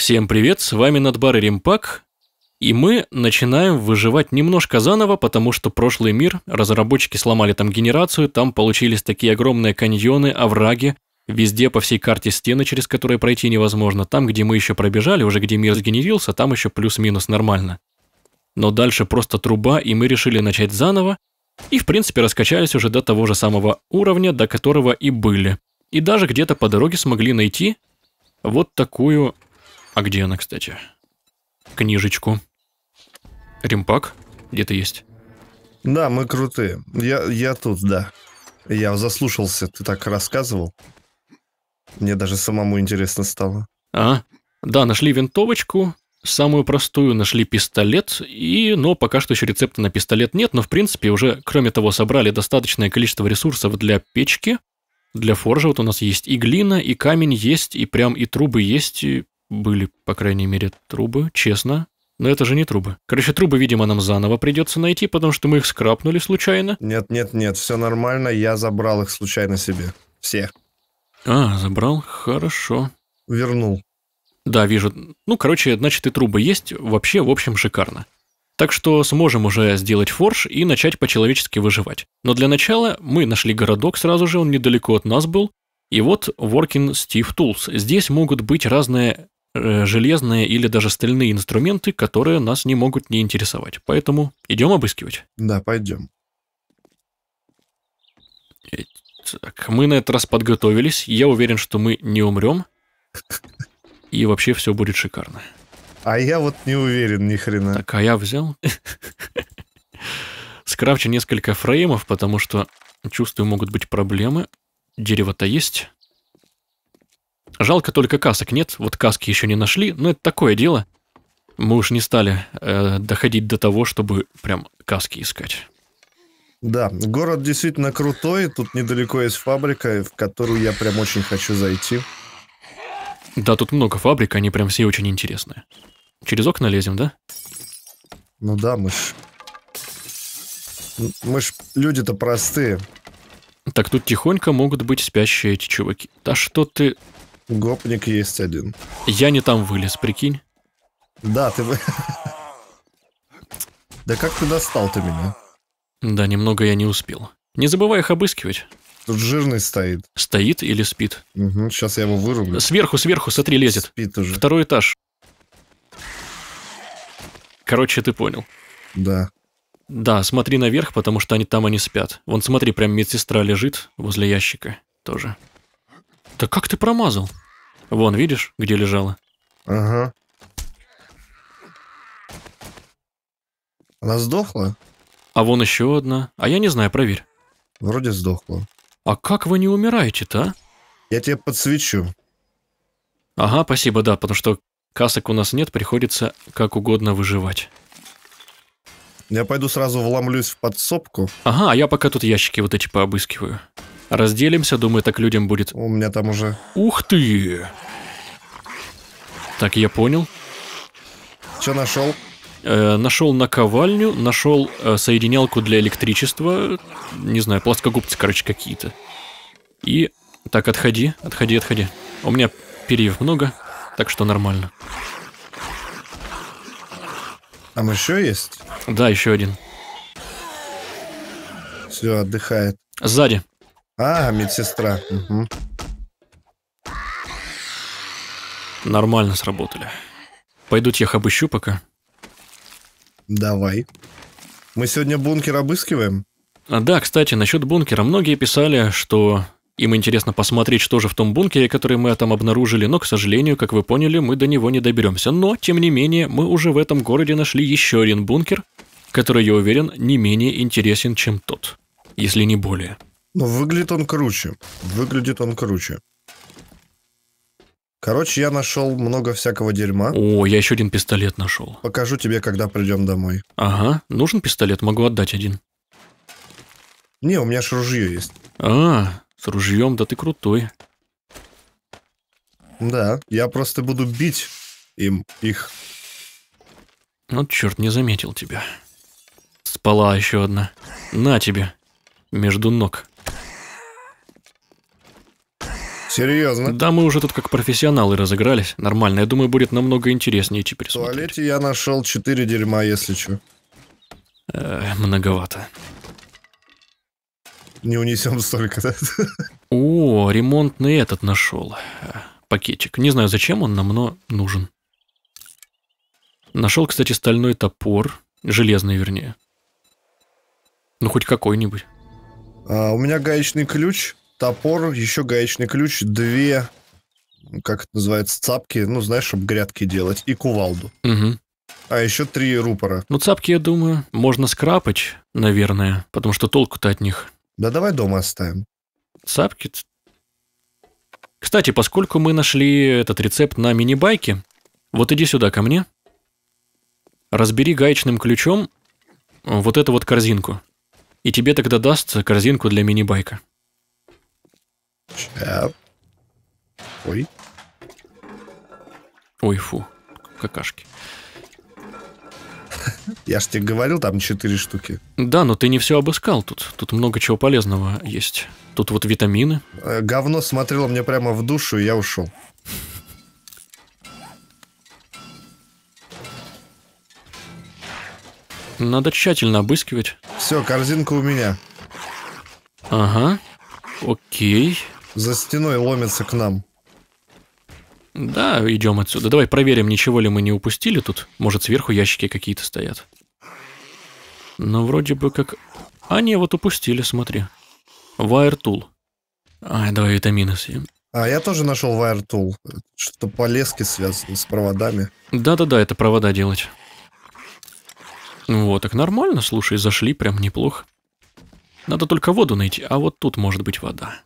Всем привет, с вами Надбар и Римпак, и мы начинаем выживать немножко заново, потому что прошлый мир, разработчики сломали там генерацию, там получились такие огромные каньоны, овраги, везде по всей карте стены, через которые пройти невозможно. Там, где мы еще пробежали, уже где мир сгенерился, там еще плюс-минус нормально. Но дальше просто труба, и мы решили начать заново, и в принципе раскачались уже до того же самого уровня, до которого и были. И даже где-то по дороге смогли найти вот такую а где она, кстати? Книжечку. Римпак? Где-то есть. Да, мы крутые. Я, я тут, да. Я заслушался, ты так рассказывал. Мне даже самому интересно стало. А, да, нашли винтовочку, самую простую, нашли пистолет, и, но пока что еще рецепта на пистолет нет, но в принципе уже, кроме того, собрали достаточное количество ресурсов для печки, для форжа, вот у нас есть и глина, и камень есть, и прям и трубы есть, и были, по крайней мере, трубы, честно. Но это же не трубы. Короче, трубы, видимо, нам заново придется найти, потому что мы их скрапнули случайно. Нет, нет, нет, все нормально, я забрал их случайно себе. Все. А, забрал, хорошо. Вернул. Да, вижу. Ну, короче, значит и трубы есть. Вообще, в общем, шикарно. Так что сможем уже сделать форш и начать по-человечески выживать. Но для начала мы нашли городок сразу же, он недалеко от нас был. И вот Working Steve Tools. Здесь могут быть разные Э, железные или даже стальные инструменты, которые нас не могут не интересовать. Поэтому идем обыскивать. Да, пойдем. Так, мы на этот раз подготовились. Я уверен, что мы не умрем. И вообще все будет шикарно. А я вот не уверен ни хрена. Так, а я взял. Скрафчу несколько фреймов, потому что, чувствую, могут быть проблемы. Дерево-то есть. Жалко только касок нет, вот каски еще не нашли, но это такое дело. Мы уж не стали э, доходить до того, чтобы прям каски искать. Да, город действительно крутой, тут недалеко есть фабрика, в которую я прям очень хочу зайти. Да, тут много фабрик, они прям все очень интересные. Через окна лезем, да? Ну да, мы ж... Мы ж люди-то простые. Так, тут тихонько могут быть спящие эти чуваки. Да что ты... Гопник есть один. Я не там вылез, прикинь. Да, ты... вы. Да как ты достал ты меня? Да, немного я не успел. Не забывай их обыскивать. Тут жирный стоит. Стоит или спит? Угу, сейчас я его вырублю. Сверху, сверху, смотри, лезет. Спит уже. Второй этаж. Короче, ты понял. Да. Да, смотри наверх, потому что они там они спят. Вон смотри, прям медсестра лежит возле ящика тоже. Да как ты промазал? Вон, видишь, где лежала? Ага. Она сдохла? А вон еще одна. А я не знаю, проверь. Вроде сдохла. А как вы не умираете-то, а? Я тебе подсвечу. Ага, спасибо, да, потому что касок у нас нет, приходится как угодно выживать. Я пойду сразу вломлюсь в подсобку. Ага, а я пока тут ящики вот эти пообыскиваю. Разделимся, думаю, так людям будет. У меня там уже... Ух ты! Так, я понял. Что нашел? Э, нашел наковальню, нашел э, соединялку для электричества, не знаю, плоскогубцы, короче, какие-то. И... Так, отходи, отходи, отходи. У меня перьев много, так что нормально. Там еще есть? Да, еще один. Все, отдыхает. Сзади. А, медсестра. Угу. Нормально сработали. Пойду тех обыщу пока. Давай. Мы сегодня бункер обыскиваем? А, да, кстати, насчет бункера. Многие писали, что им интересно посмотреть, что же в том бункере, который мы там обнаружили, но, к сожалению, как вы поняли, мы до него не доберемся. Но, тем не менее, мы уже в этом городе нашли еще один бункер, который, я уверен, не менее интересен, чем тот, если не более. Но ну, выглядит он круче. Выглядит он круче. Короче, я нашел много всякого дерьма. О, я еще один пистолет нашел. Покажу тебе, когда придем домой. Ага, нужен пистолет, могу отдать один. Не, у меня ж ружье есть. А, с ружьем, да ты крутой. Да, я просто буду бить им их. Ну, черт, не заметил тебя. Спала еще одна. На тебе, между ног. Серьезно? Да, мы уже тут как профессионалы разыгрались. Нормально, я думаю, будет намного интереснее теперь В туалете смотреть. я нашел 4 дерьма, если что. Э, многовато. Не унесем столько, да? О, ремонтный этот нашел. Пакетик. Не знаю, зачем он нам, но нужен. Нашел, кстати, стальной топор. Железный, вернее. Ну, хоть какой-нибудь. А, у меня гаечный ключ топор, еще гаечный ключ, две, как это называется, цапки, ну, знаешь, чтобы грядки делать, и кувалду. Угу. А еще три рупора. Ну, цапки, я думаю, можно скрапать, наверное, потому что толку-то от них. Да давай дома оставим. Цапки... Кстати, поскольку мы нашли этот рецепт на мини-байке, вот иди сюда ко мне. Разбери гаечным ключом вот эту вот корзинку. И тебе тогда даст корзинку для мини-байка. Сейчас. Э, ой. Ой, фу. Какашки. Я ж тебе говорил, там четыре штуки. Да, но ты не все обыскал тут. Тут много чего полезного есть. Тут вот витамины. Э, говно смотрело мне прямо в душу, и я ушел. Надо тщательно обыскивать. Все, корзинка у меня. Ага. Окей за стеной ломится к нам. Да, идем отсюда. Давай проверим, ничего ли мы не упустили тут. Может, сверху ящики какие-то стоят. Но вроде бы как... А, не, вот упустили, смотри. Wire Tool. Ай, давай витамины съем. А, я тоже нашел Wire Tool. Что-то по леске связано с проводами. Да-да-да, это провода делать. Вот, так нормально, слушай, зашли прям неплохо. Надо только воду найти, а вот тут может быть вода.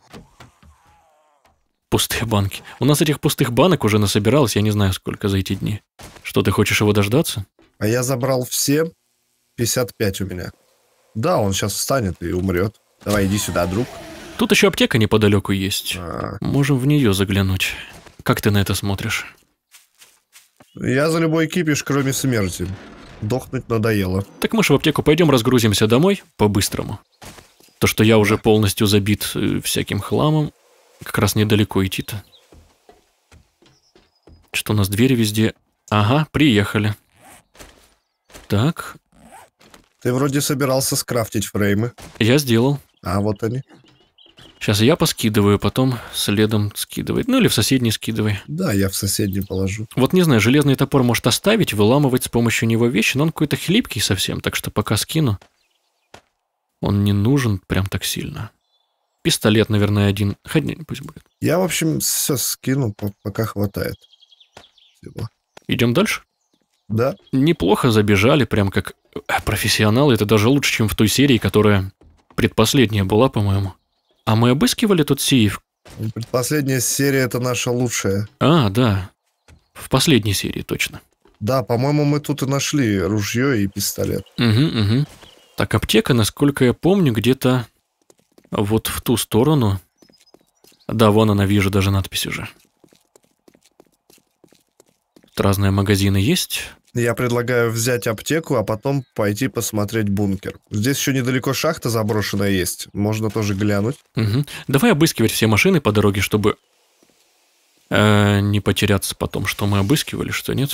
Пустые банки. У нас этих пустых банок уже насобиралось, я не знаю, сколько за эти дни. Что, ты хочешь его дождаться? А я забрал все 55 у меня. Да, он сейчас встанет и умрет. Давай, иди сюда, друг. Тут еще аптека неподалеку есть. А. Можем в нее заглянуть. Как ты на это смотришь? Я за любой кипиш, кроме смерти. Дохнуть надоело. Так мы же в аптеку пойдем разгрузимся домой по-быстрому. То, что я уже полностью забит э, всяким хламом, как раз недалеко идти-то. Что у нас двери везде? Ага, приехали. Так. Ты вроде собирался скрафтить фреймы. Я сделал. А, вот они. Сейчас я поскидываю, потом следом скидывает. Ну или в соседний скидывай. Да, я в соседний положу. Вот не знаю, железный топор может оставить, выламывать с помощью него вещи, но он какой-то хлипкий совсем, так что пока скину. Он не нужен прям так сильно. Пистолет, наверное, один. Хотя пусть будет. Я, в общем, все скину, пока хватает. Всего. Идем дальше? Да. Неплохо забежали, прям как э, профессионалы. Это даже лучше, чем в той серии, которая предпоследняя была, по-моему. А мы обыскивали тут сейф? Ну, предпоследняя серия — это наша лучшая. А, да. В последней серии, точно. Да, по-моему, мы тут и нашли ружье и пистолет. Угу, угу. Так, аптека, насколько я помню, где-то вот в ту сторону. Да, вон она, вижу даже надпись уже. Тут разные магазины есть. Я предлагаю взять аптеку, а потом пойти посмотреть бункер. Здесь еще недалеко шахта заброшенная есть. Можно тоже глянуть. Угу. Давай обыскивать все машины по дороге, чтобы э, не потеряться потом, что мы обыскивали, что нет.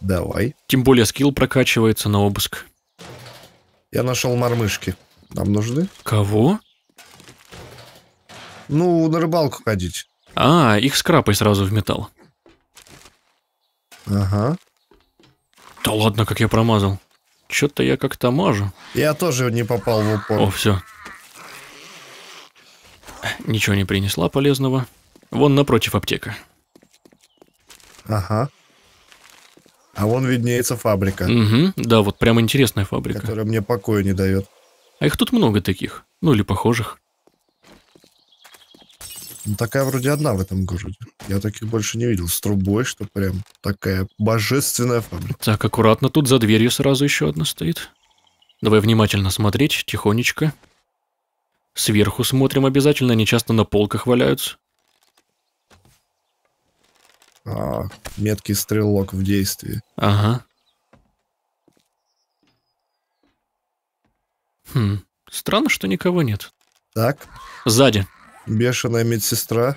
Давай. Тем более скилл прокачивается на обыск. Я нашел мормышки нам нужны. Кого? Ну, на рыбалку ходить. А, их с сразу в металл. Ага. Да ладно, как я промазал. Чё-то я как-то мажу. Я тоже не попал в упор. О, все. Ничего не принесла полезного. Вон напротив аптека. Ага. А вон виднеется фабрика. Угу, да, вот прям интересная фабрика. Которая мне покоя не дает. А их тут много таких, ну или похожих. Ну, такая вроде одна в этом городе. Я таких больше не видел. С трубой, что прям такая божественная фабрика. Так, аккуратно, тут за дверью сразу еще одна стоит. Давай внимательно смотреть, тихонечко. Сверху смотрим обязательно, они часто на полках валяются. А, меткий стрелок в действии. Ага. Хм, странно, что никого нет. Так. Сзади. Бешеная медсестра.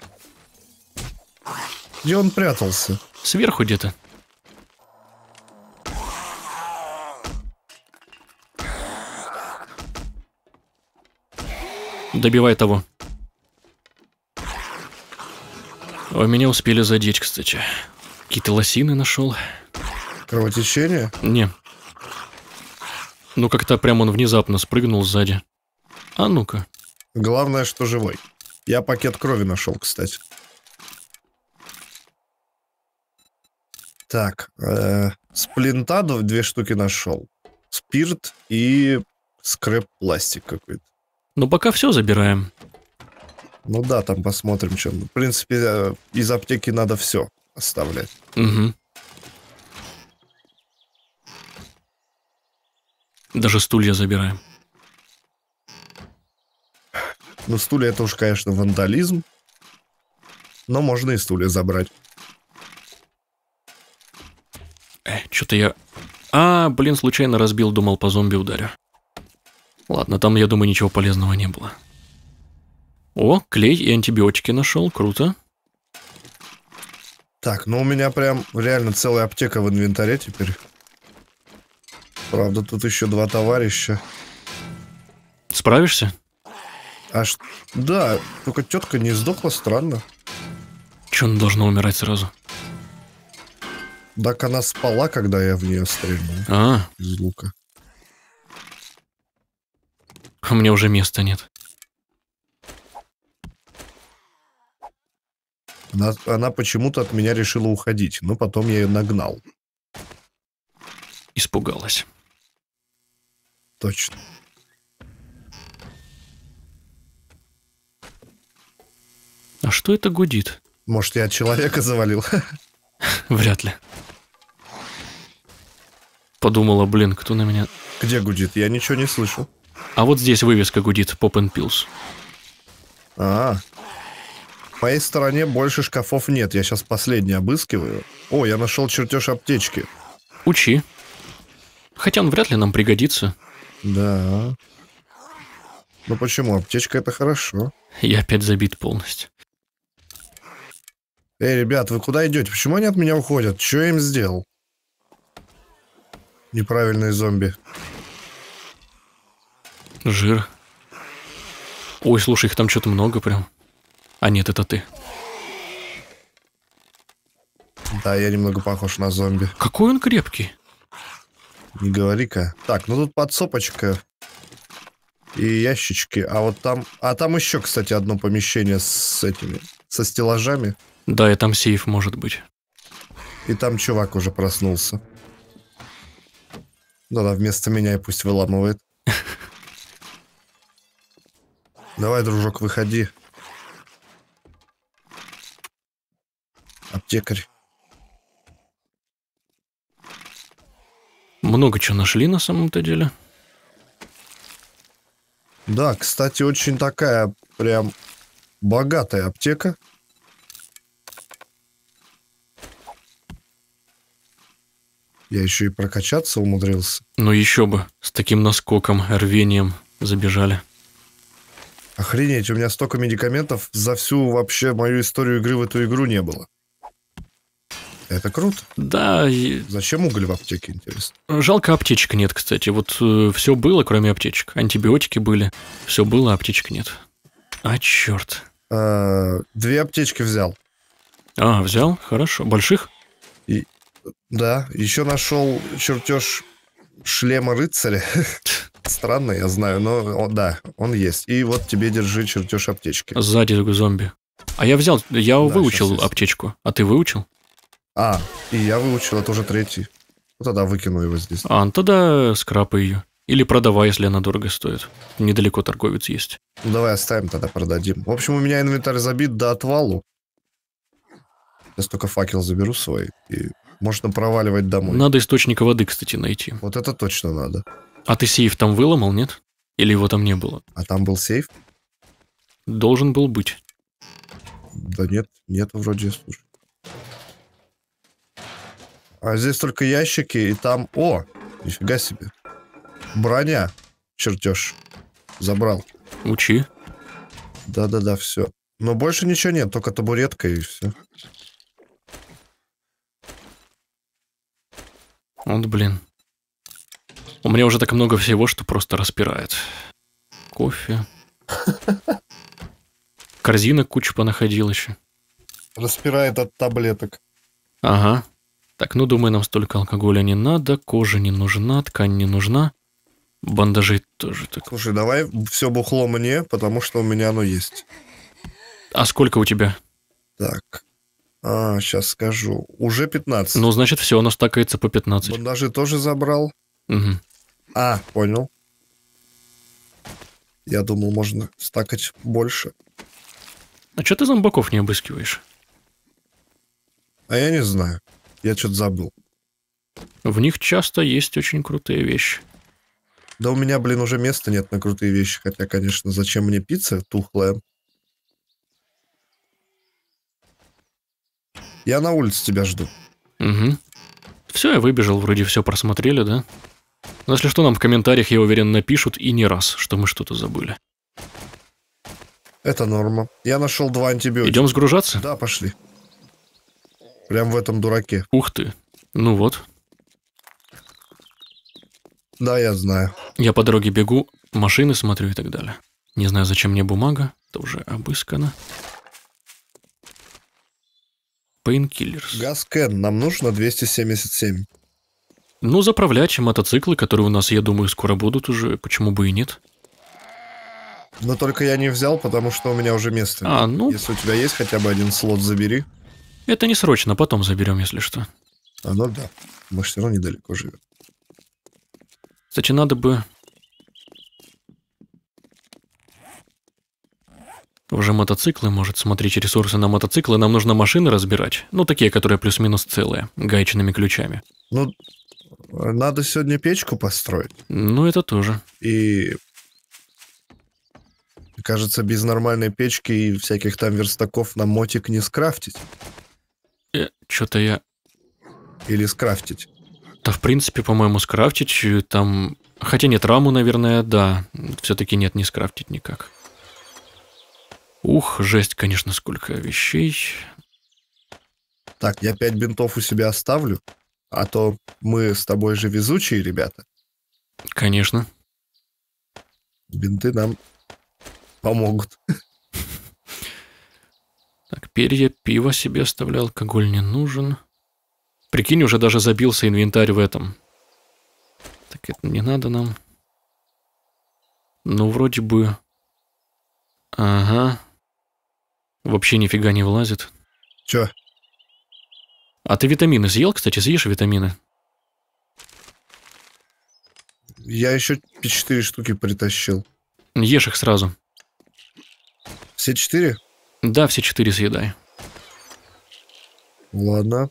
Где он прятался? Сверху где-то. Добивай того. О, меня успели задеть, кстати. Какие-то лосины нашел. Кровотечение? Не. Ну как-то прям он внезапно спрыгнул сзади. А ну-ка. Главное, что живой. Я пакет крови нашел, кстати. Так, э, сплинтадов две штуки нашел. Спирт и скрэп-пластик какой-то. Ну пока все забираем. Ну да, там посмотрим, чем. В принципе, э, из аптеки надо все оставлять. Угу. Даже стулья забираем. Ну, стулья это уж, конечно, вандализм. Но можно и стулья забрать. Э, что-то я... А, блин, случайно разбил, думал, по зомби ударю. Ладно, там, я думаю, ничего полезного не было. О, клей и антибиотики нашел, круто. Так, ну у меня прям реально целая аптека в инвентаре теперь. Правда, тут еще два товарища. Справишься? Аж... Да, только тетка не сдохла, странно. Че она должна умирать сразу? Так она спала, когда я в нее стрельнул. А. -а, -а. Из лука. А мне уже места нет. Она, она почему-то от меня решила уходить, но потом я ее нагнал. Испугалась точно. А что это гудит? Может, я человека завалил? Вряд ли. Подумала, блин, кто на меня... Где гудит? Я ничего не слышу. А вот здесь вывеска гудит, Pop and Pills. А, -а, а, в моей стороне больше шкафов нет, я сейчас последний обыскиваю. О, я нашел чертеж аптечки. Учи. Хотя он вряд ли нам пригодится. Да. Ну почему? Аптечка — это хорошо. Я опять забит полностью. Эй, ребят, вы куда идете? Почему они от меня уходят? Что я им сделал? Неправильные зомби. Жир. Ой, слушай, их там что-то много прям. А нет, это ты. Да, я немного похож на зомби. Какой он крепкий. Не говори-ка. Так, ну тут подсопочка и ящички. А вот там... А там еще, кстати, одно помещение с этими... Со стеллажами. Да, и там сейф может быть. И там чувак уже проснулся. Да, да, вместо меня и пусть выламывает. Давай, дружок, выходи. Аптекарь. Много чего нашли на самом-то деле. Да, кстати, очень такая прям богатая аптека. Я еще и прокачаться умудрился. Ну еще бы, с таким наскоком, рвением забежали. Охренеть, у меня столько медикаментов за всю вообще мою историю игры в эту игру не было. Это круто. Да. Зачем уголь в аптеке, интересно? Жалко, аптечек нет, кстати. Вот э, все было, кроме аптечек. Антибиотики были. Все было, а аптечек нет. А черт. А, две аптечки взял. А, взял? Хорошо. Больших? И... Да. Еще нашел чертеж шлема рыцаря. Странно, я знаю, но он, да, он есть. И вот тебе держи чертеж аптечки. Сзади зомби. А я взял, я да, выучил аптечку. А ты выучил? А, и я выучил, это уже третий. Ну тогда выкину его здесь. А, ну тогда скрапай ее. Или продавай, если она дорого стоит. Недалеко торговец есть. Ну давай оставим, тогда продадим. В общем, у меня инвентарь забит до отвалу. Сейчас только факел заберу свой и можно проваливать домой. Надо источника воды, кстати, найти. Вот это точно надо. А ты сейф там выломал, нет? Или его там не было? А там был сейф? Должен был быть. Да нет, нет вроде, слушай. А здесь только ящики, и там... О, нифига себе. Броня. Чертеж. Забрал. Учи. Да-да-да, все. Но больше ничего нет, только табуретка и все. Вот блин. У меня уже так много всего, что просто распирает. Кофе. Корзина куча понаходила еще. Распирает от таблеток. Ага. Так, ну думаю, нам столько алкоголя не надо, кожа не нужна, ткань не нужна. Бандажи тоже так. Слушай, давай все бухло мне, потому что у меня оно есть. А сколько у тебя? Так. А, сейчас скажу. Уже 15. Ну, значит, все, оно стакается по 15. Бандажи тоже забрал. Угу. А, понял. Я думал, можно стакать больше. А что ты зомбаков не обыскиваешь? А я не знаю. Я что-то забыл. В них часто есть очень крутые вещи. Да у меня, блин, уже места нет на крутые вещи. Хотя, конечно, зачем мне пицца тухлая? Я на улице тебя жду. Угу. Все, я выбежал, вроде все просмотрели, да? Но ну, если что, нам в комментариях, я уверен, напишут и не раз, что мы что-то забыли. Это норма. Я нашел два антибиотика. Идем сгружаться? Да, пошли. Прям в этом дураке. Ух ты. Ну вот. Да, я знаю. Я по дороге бегу, машины смотрю и так далее. Не знаю, зачем мне бумага, это уже обыскано. Painkillers. Газкен, нам нужно 277. Ну, заправлять мотоциклы, которые у нас, я думаю, скоро будут уже, почему бы и нет. Но только я не взял, потому что у меня уже место. А, ну... Если у тебя есть хотя бы один слот, забери. Это не срочно, потом заберем, если что. А ну да, мы же все равно недалеко живем. Кстати, надо бы... Уже мотоциклы, может, смотреть ресурсы на мотоциклы. Нам нужно машины разбирать. Ну, такие, которые плюс-минус целые, гаечными ключами. Ну, надо сегодня печку построить. Ну, это тоже. И Кажется, без нормальной печки и всяких там верстаков на мотик не скрафтить. Что-то я... Или скрафтить? Да, в принципе, по-моему, скрафтить э, там... Хотя нет, раму, наверное, да. Все-таки нет, не скрафтить никак. Ух, жесть, конечно, сколько вещей. Так, я пять бинтов у себя оставлю, а то мы с тобой же везучие ребята. Конечно. Бинты нам помогут. перья, пиво себе оставлял, алкоголь не нужен. Прикинь, уже даже забился инвентарь в этом. Так это не надо нам. Ну, вроде бы... Ага. Вообще нифига не влазит. Чё? А ты витамины съел, кстати? Съешь витамины? Я еще четыре штуки притащил. Ешь их сразу. Все четыре? Да, все четыре съедай. Ладно.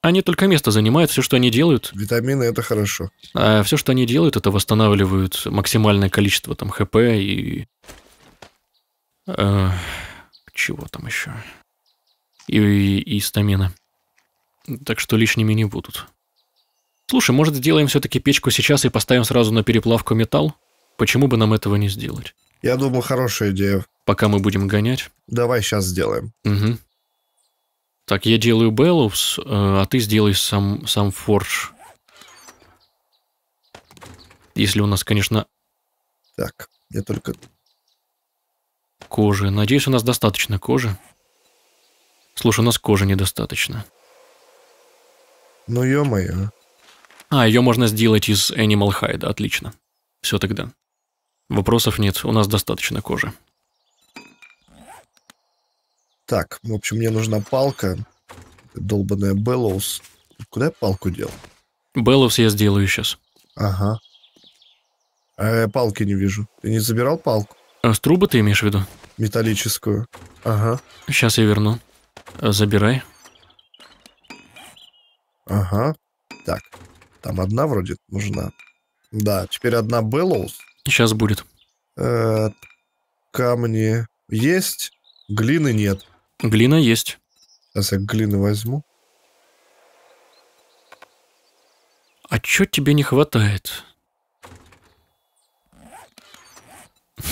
Они только место занимают, все, что они делают. Витамины это хорошо. А все, что они делают, это восстанавливают максимальное количество там ХП и. Э, чего там еще? И, и, и стамина. Так что лишними не будут. Слушай, может, сделаем все-таки печку сейчас и поставим сразу на переплавку металл? Почему бы нам этого не сделать? Я думаю, хорошая идея. Пока мы будем гонять? Давай сейчас сделаем. Угу. Так, я делаю Белловс, э, а ты сделай сам, сам форж. Если у нас, конечно... Так, я только... Кожи. Надеюсь, у нас достаточно кожи. Слушай, у нас кожи недостаточно. Ну, ё-моё. А, ее можно сделать из Animal Hide, отлично. Все тогда. Вопросов нет, у нас достаточно кожи. Так, в общем, мне нужна палка, долбанная Беллоус. Куда я палку дел? Беллоус я сделаю сейчас. Ага. А я палки не вижу. Ты не забирал палку? А с трубы ты имеешь в виду? Металлическую. Ага. Сейчас я верну. А, забирай. Ага. Так. Там одна вроде нужна. Да, теперь одна Беллоус. Сейчас будет. Э, камни есть, глины нет. Глина есть. Сейчас я глины возьму. А чё тебе не хватает?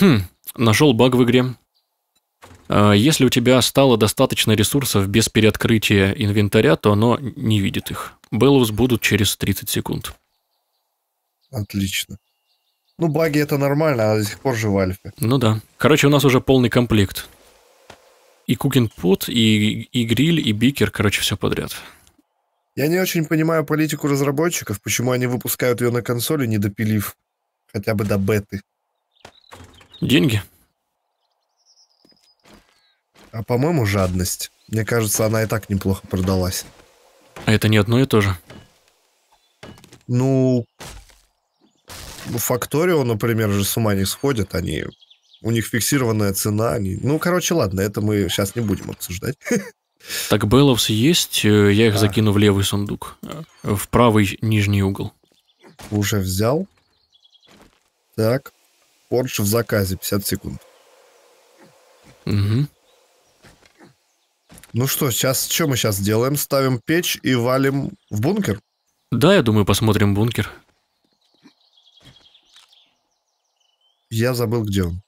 Хм, нашел баг в игре. А, если у тебя стало достаточно ресурсов без переоткрытия инвентаря, то оно не видит их. Беллоус будут через 30 секунд. Отлично. Ну, баги это нормально, она до сих пор же Альфа. Ну да. Короче, у нас уже полный комплект. И кукинг-пут, и, и гриль, и бикер, короче, все подряд. Я не очень понимаю политику разработчиков, почему они выпускают ее на консоли, не допилив хотя бы до беты. Деньги. А по-моему, жадность. Мне кажется, она и так неплохо продалась. А это не одно и то же? Ну, Факторио, например, же с ума не сходят, они... У них фиксированная цена, они... Ну, короче, ладно, это мы сейчас не будем обсуждать. Так Белловс есть, э, я их а. закину в левый сундук, э, в правый нижний угол. Уже взял. Так, Порш в заказе, 50 секунд. Угу. Ну что, сейчас что мы сейчас делаем? Ставим печь и валим в бункер? Да, я думаю, посмотрим бункер. Я забыл, где он.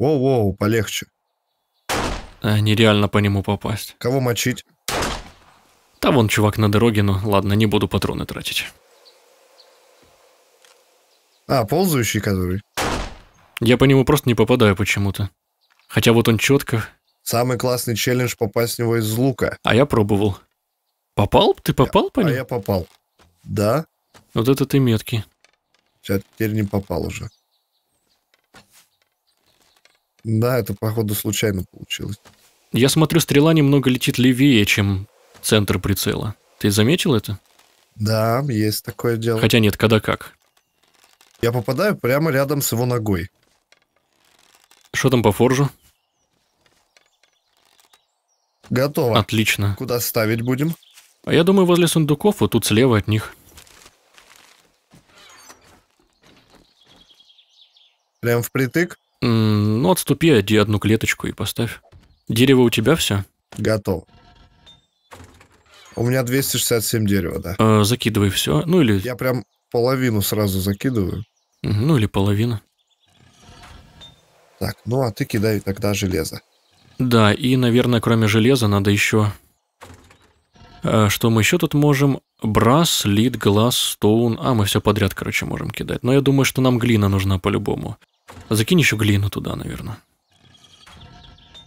Воу-воу, полегче. А, нереально по нему попасть. Кого мочить? Там вон чувак на дороге, но ну, ладно, не буду патроны тратить. А, ползающий который? Я по нему просто не попадаю почему-то. Хотя вот он четко. Самый классный челлендж попасть в него из лука. А я пробовал. Попал? Ты попал я, по а нему? А я попал. Да. Вот это ты меткий чат теперь не попал уже. Да, это, походу, случайно получилось. Я смотрю, стрела немного летит левее, чем центр прицела. Ты заметил это? Да, есть такое дело. Хотя нет, когда как. Я попадаю прямо рядом с его ногой. Что там по форжу? Готово. Отлично. Куда ставить будем? А я думаю, возле сундуков, вот тут слева от них. Прям впритык? м ну, отступи, оди одну клеточку и поставь. Дерево у тебя все? Готово. У меня 267 дерева, да. Э, закидывай все. Ну или... Я прям половину сразу закидываю. Ну или половина. Так, ну а ты кидай тогда железо. Да, и, наверное, кроме железа надо еще... А, что мы еще тут можем? Брас, лид, глаз, стоун. А, мы все подряд, короче, можем кидать. Но я думаю, что нам глина нужна по-любому. Закинь еще глину туда, наверное.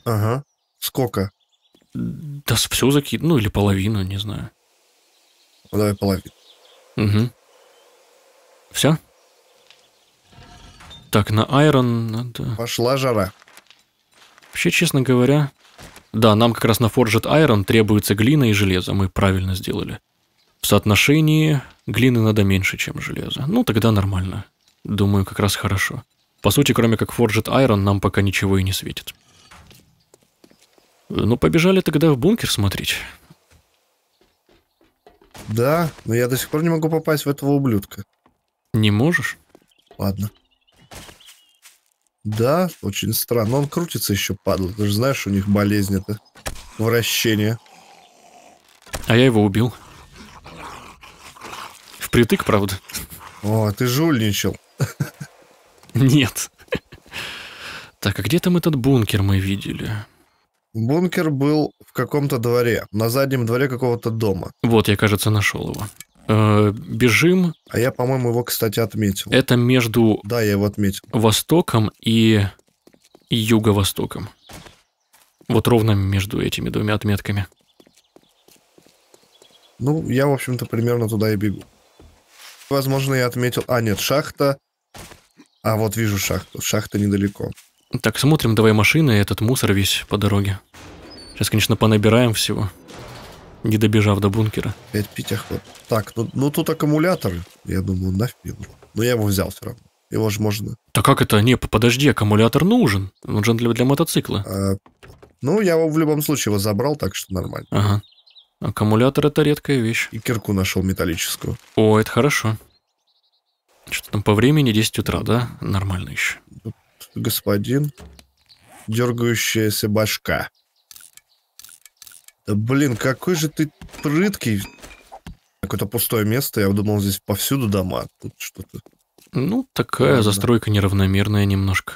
Ага. Сколько? Да все закинь, ну или половину, не знаю. Ну, давай половину. Угу. Все? Так, на Айрон надо... Пошла жара. Вообще, честно говоря... Да, нам как раз на Forged Iron требуется глина и железо, мы правильно сделали. В соотношении глины надо меньше, чем железа. Ну, тогда нормально. Думаю, как раз хорошо. По сути, кроме как Forged Iron, нам пока ничего и не светит. Э, ну, побежали тогда в бункер смотреть. Да, но я до сих пор не могу попасть в этого ублюдка. Не можешь? Ладно. Да, очень странно. Он крутится еще, падла. Ты же знаешь, у них болезнь это. Вращение. А я его убил. Впритык, правда. О, ты жульничал. Нет. Так, а где там этот бункер мы видели? Бункер был в каком-то дворе, на заднем дворе какого-то дома. Вот, я, кажется, нашел его. Э, бежим. А я, по-моему, его, кстати, отметил. Это между... Да, я его отметил. Востоком и юго-востоком. Вот ровно между этими двумя отметками. Ну, я, в общем-то, примерно туда и бегу. Возможно, я отметил... А, нет, шахта а вот вижу шахту. Шахта недалеко. Так, смотрим давай машины, этот мусор весь по дороге. Сейчас, конечно, понабираем всего, не добежав до бункера. Опять пить охота. Так, ну, ну тут аккумулятор, я думаю, нафиг Но я его взял все равно. Его же можно... Так как это? Не, подожди, аккумулятор нужен. Он нужен для, для мотоцикла. А, ну, я его в любом случае его забрал, так что нормально. Ага. Аккумулятор это редкая вещь. И кирку нашел металлическую. О, это хорошо. Что там по времени 10 утра, да? Нормально еще. Господин, дергающаяся башка. Да блин, какой же ты прыткий. Какое-то пустое место, я думал, здесь повсюду дома. Тут что-то... Ну, такая Ладно. Ну застройка неравномерная немножко.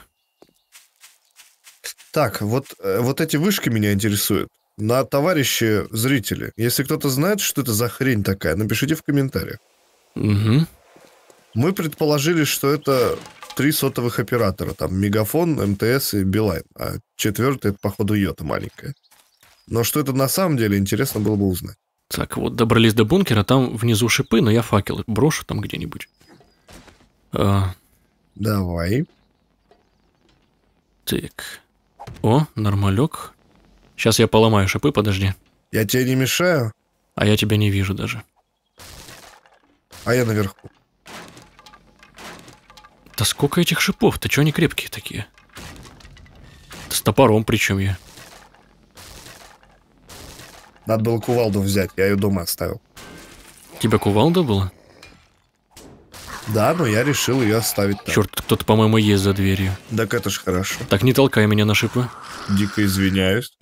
Так, вот, э, вот эти вышки меня интересуют. На товарищи зрители. Если кто-то знает, что это за хрень такая, напишите в комментариях. Угу. Мы предположили, что это три сотовых оператора. Там Мегафон, МТС и Билайн. А четвертый, это, походу, Йота маленькая. Но что это на самом деле, интересно было бы узнать. Так, вот добрались до бункера, там внизу шипы, но я факелы брошу там где-нибудь. А... Давай. Так. О, нормалек. Сейчас я поломаю шипы, подожди. Я тебе не мешаю? А я тебя не вижу даже. А я наверху. Да сколько этих шипов-то? Чего они крепкие такие? С топором причем я. Надо было кувалду взять, я ее дома оставил. Тебя кувалда была? Да, но я решил ее оставить Черт, кто-то, по-моему, есть за дверью. Так это ж хорошо. Так не толкай меня на шипы. Дико извиняюсь.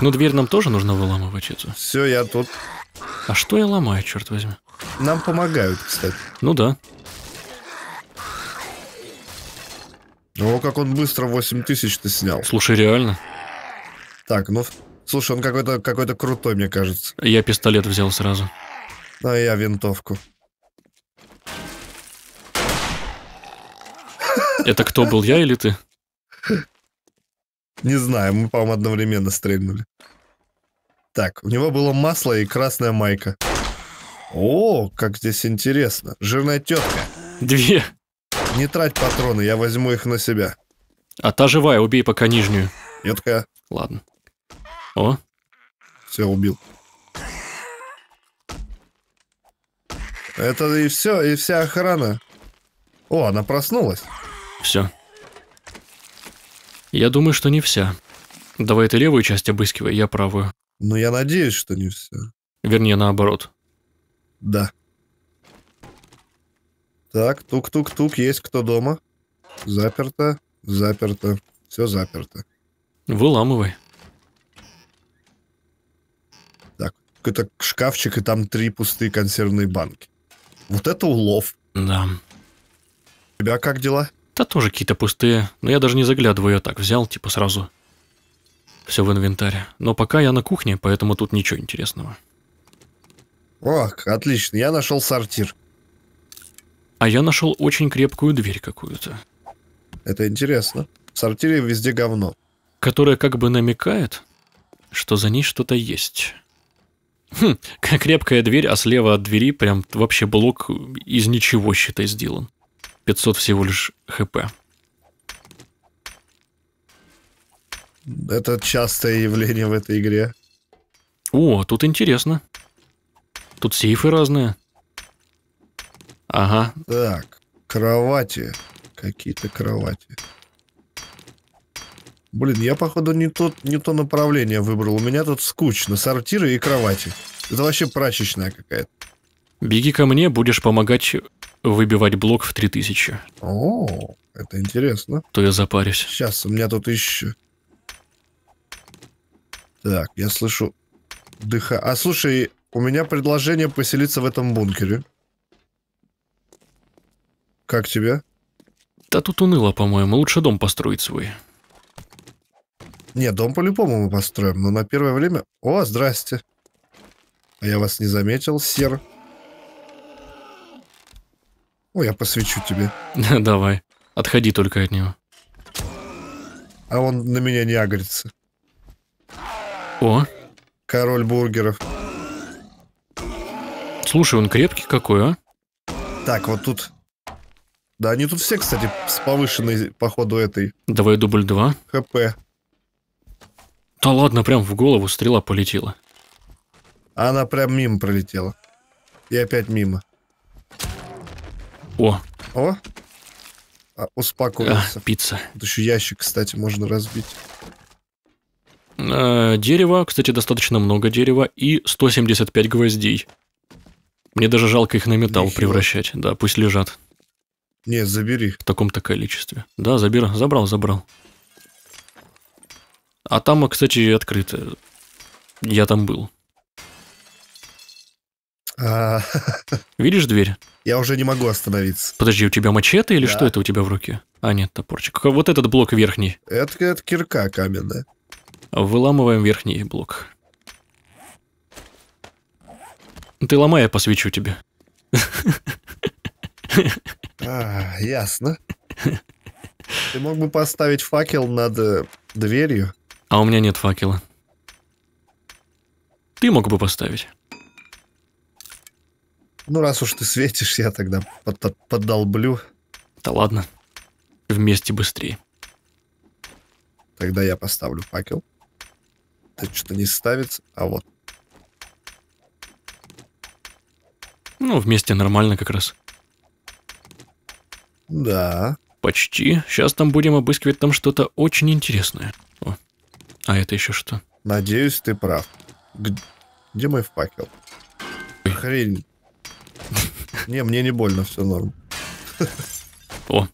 Ну, дверь нам тоже нужно выламывать эту. Все, я тут. А что я ломаю, черт возьми? Нам помогают, кстати. Ну да. О, как он быстро 8 тысяч ты снял. Слушай, реально. Так, ну, слушай, он какой-то какой крутой, мне кажется. Я пистолет взял сразу. А я винтовку. Это кто был, я или ты? Не знаю, мы, по-моему, одновременно стрельнули. Так, у него было масло и красная майка. О, как здесь интересно. Жирная тетка. Две. Не трать патроны, я возьму их на себя. А та живая, убей пока нижнюю. Тетка. Ладно. О. Все, убил. Это и все, и вся охрана. О, она проснулась. Все. Я думаю, что не вся. Давай ты левую часть обыскивай, я правую. Ну, я надеюсь, что не все. Вернее, наоборот. Да. Так, тук-тук-тук, есть кто дома? Заперто, заперто, все заперто. Выламывай. Так, это шкафчик, и там три пустые консервные банки. Вот это улов. Да. У тебя как дела? Да тоже какие-то пустые, но я даже не заглядываю, я так взял, типа сразу все в инвентаре. Но пока я на кухне, поэтому тут ничего интересного. О, отлично, я нашел сортир. А я нашел очень крепкую дверь какую-то. Это интересно. В сортире везде говно. Которая как бы намекает, что за ней что-то есть. Хм, крепкая дверь, а слева от двери прям вообще блок из ничего, считай, сделан. 500 всего лишь хп. Это частое явление в этой игре. О, тут интересно. Тут сейфы разные. Ага. Так, кровати. Какие-то кровати. Блин, я, походу, не, тот, не то направление выбрал. У меня тут скучно. Сортиры и кровати. Это вообще прачечная какая-то. Беги ко мне, будешь помогать выбивать блок в 3000. О, это интересно. То я запарюсь. Сейчас, у меня тут еще... Так, я слышу дыха. А слушай, у меня предложение поселиться в этом бункере. Как тебе? Да тут уныло, по-моему. Лучше дом построить свой. Не, дом по-любому мы построим, но на первое время... О, здрасте. А я вас не заметил, сер. О, я посвечу тебе. Давай. Отходи только от него. А он на меня не агрится. О. Король бургеров. Слушай, он крепкий какой, а? Так, вот тут... Да, они тут все, кстати, с повышенной, походу, этой... Давай дубль 2. ХП. Да ладно, прям в голову стрела полетела. Она прям мимо пролетела. И опять мимо. О. О. А, успокоился. А, пицца. Тут еще ящик, кстати, можно разбить. А, дерево, кстати, достаточно много дерева и 175 гвоздей. Мне даже жалко их на металл Нихило. превращать. Да, пусть лежат. Нет, забери. В таком-то количестве. Да, забер... забрал, забрал. А там, кстати, открыто. Я там был. А, Видишь дверь? Я уже не могу остановиться. Подожди, у тебя мачете или да. что это у тебя в руке? А, нет, топорчик. Вот этот блок верхний. Это, это кирка каменная. Выламываем верхний блок. Ты ломай, я посвечу тебе. А, ясно. Ты мог бы поставить факел над э, дверью? А у меня нет факела. Ты мог бы поставить. Ну, раз уж ты светишь, я тогда под подолблю. Да ладно. Вместе быстрее. Тогда я поставлю факел. Это что-то не ставится, а вот Ну, вместе нормально как раз. Да. Почти. Сейчас там будем обыскивать там что-то очень интересное. О. А это еще что? Надеюсь, ты прав. Где мой факел? Ой. Хрень. Не, мне не больно, все норм. О.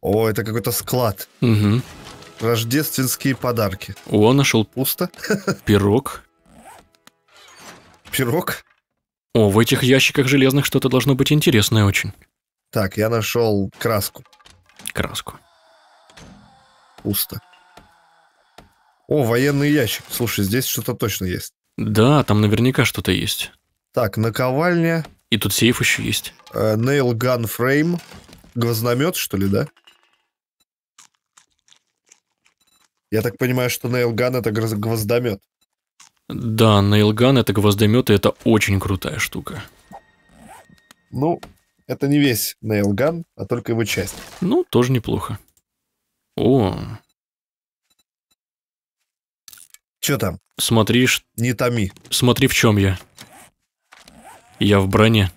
О, это какой-то склад. Угу. Рождественские подарки. О, нашел. Пусто. Пирог. Пирог? О, в этих ящиках железных что-то должно быть интересное очень. Так, я нашел краску. Краску. Пусто. О, военный ящик. Слушай, здесь что-то точно есть. Да, там наверняка что-то есть. Так, наковальня. И тут сейф еще есть. Нейл ган фрейм. Глазномет, что ли, да? Я так понимаю, что Нейл ган это гвоздомет. Да, нейлган это и это очень крутая штука. Ну, это не весь нейлган, а только его часть. Ну, тоже неплохо. О. Че там? Смотришь, не томи. Смотри, в чем я. Я в броне.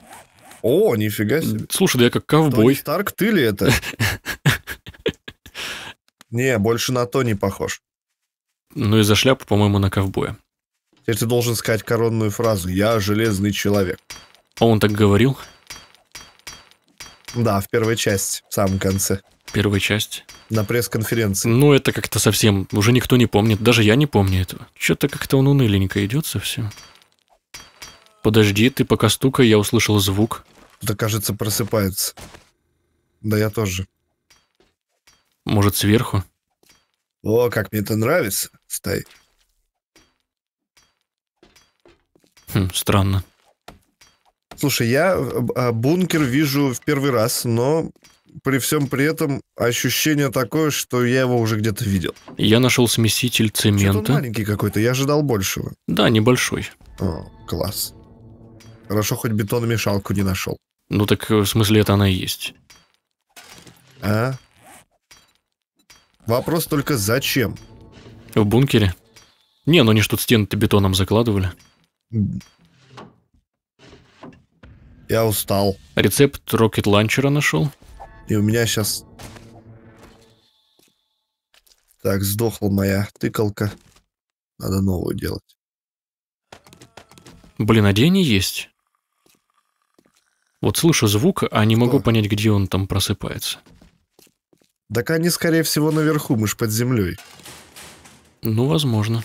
О, нифига себе. Слушай, да я как ковбой. Тони Старк, ты ли это? Не, больше на то не похож. Ну и за шляпу, по-моему, на ковбоя. И ты должен сказать коронную фразу «Я железный человек». А он так говорил? Да, в первой части, в самом конце. Первая часть? На пресс-конференции. Ну, это как-то совсем... Уже никто не помнит, даже я не помню этого. Что-то как-то он уныленько идет совсем. Подожди, ты пока стукай, я услышал звук. Да, кажется, просыпается. Да я тоже. Может, сверху? О, как мне это нравится. Стоит. Хм, странно. Слушай, я э, а, бункер вижу в первый раз, но при всем при этом ощущение такое, что я его уже где-то видел. Я нашел смеситель цемента. Что-то маленький какой-то, я ожидал большего. Да, небольшой. О, класс. Хорошо, хоть бетономешалку не нашел. Ну так э, в смысле это она и есть. А? Вопрос только зачем? В бункере? Не, ну они что-то стены-то бетоном закладывали. Я устал. Рецепт Rocket Launcher нашел? И у меня сейчас... Так, сдохла моя тыкалка. Надо новую делать. Блин, а где они есть? Вот слышу звук, а не могу понять, где он там просыпается. Так они, скорее всего, наверху, мы ж под землей. Ну, возможно.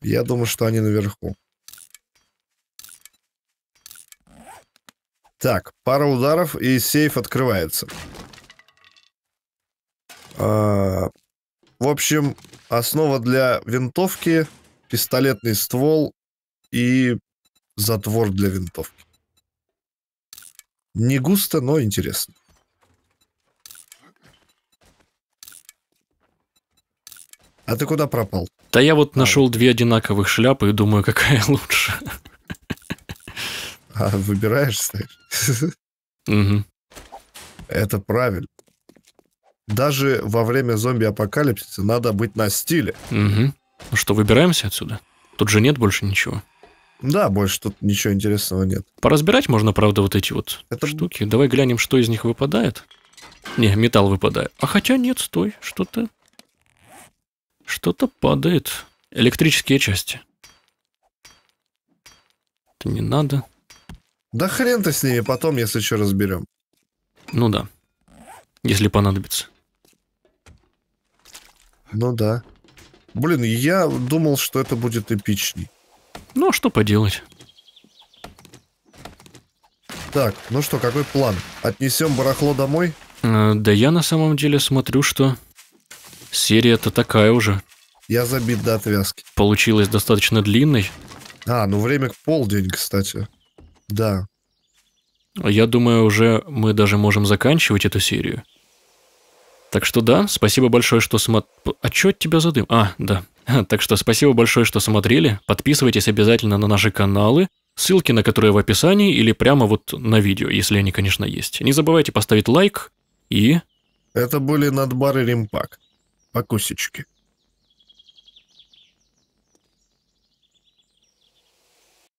Я думаю, что они наверху. Так, пара ударов, и сейф открывается. А, в общем, основа для винтовки, пистолетный ствол и затвор для винтовки. Не густо, но интересно. А ты куда пропал? Да я вот а. нашел две одинаковых шляпы и думаю, какая лучше а выбираешь, знаешь. Угу. Это правильно. Даже во время зомби-апокалипсиса надо быть на стиле. Угу. Ну что, выбираемся отсюда? Тут же нет больше ничего. Да, больше тут ничего интересного нет. Поразбирать можно, правда, вот эти вот Это... штуки. Давай глянем, что из них выпадает. Не, металл выпадает. А хотя нет, стой, что-то... Что-то падает. Электрические части. Это не надо. Да хрен ты с ними потом, если что, разберем. Ну да. Если понадобится. Ну да. Блин, я думал, что это будет эпичней. Ну, а что поделать? Так, ну что, какой план? Отнесем барахло домой? Э, да я на самом деле смотрю, что серия-то такая уже. Я забит до отвязки. Получилась достаточно длинной. А, ну время полдень, кстати. Да. Я думаю, уже мы даже можем заканчивать эту серию. Так что да, спасибо большое, что смотр... А что от тебя задым? А, да. Так что спасибо большое, что смотрели. Подписывайтесь обязательно на наши каналы, ссылки на которые в описании или прямо вот на видео, если они, конечно, есть. Не забывайте поставить лайк и... Это были надбары Римпак. Покусечки.